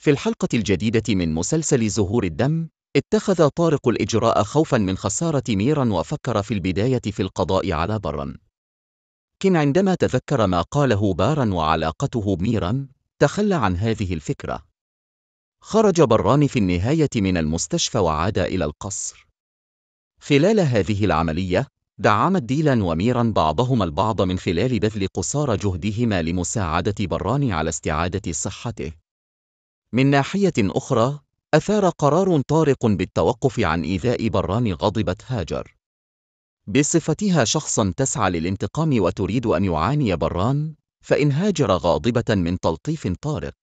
في الحلقة الجديدة من مسلسل زهور الدم، اتخذ طارق الإجراء خوفًا من خسارة ميرا وفكر في البداية في القضاء على برا. كن عندما تذكر ما قاله بارا وعلاقته بميرا، تخلى عن هذه الفكرة. خرج بران في النهاية من المستشفى وعاد إلى القصر. خلال هذه العملية، دعمت ديلا وميرا بعضهما البعض من خلال بذل قصارى جهدهما لمساعدة بران على استعادة صحته. من ناحية أخرى، أثار قرار طارق بالتوقف عن إيذاء بران غضبت هاجر. بصفتها شخصًا تسعى للانتقام وتريد أن يعاني بران، فإن هاجر غاضبة من تلطيف طارق.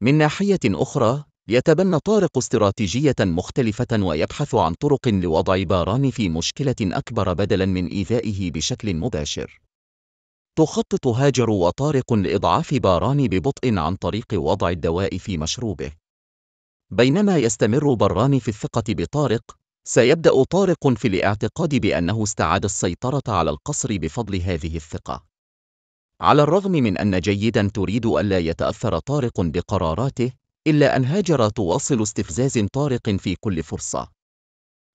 من ناحية أخرى، يتبنى طارق استراتيجية مختلفة ويبحث عن طرق لوضع باران في مشكلة أكبر بدلاً من إيذائه بشكل مباشر. تخطط هاجر وطارق لإضعاف باران ببطء عن طريق وضع الدواء في مشروبه. بينما يستمر بران في الثقة بطارق، سيبدأ طارق في الاعتقاد بأنه استعاد السيطرة على القصر بفضل هذه الثقة. على الرغم من أن جيدا تريد ألا يتأثر طارق بقراراته، إلا أن هاجر تواصل استفزاز طارق في كل فرصة.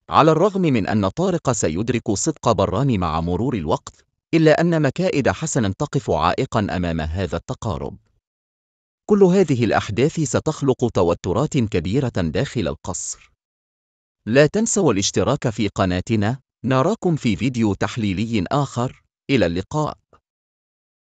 على الرغم من أن طارق سيدرك صدق بران مع مرور الوقت، إلا أن مكائد حسن تقف عائقا أمام هذا التقارب كل هذه الأحداث ستخلق توترات كبيرة داخل القصر لا تنسوا الاشتراك في قناتنا نراكم في فيديو تحليلي آخر إلى اللقاء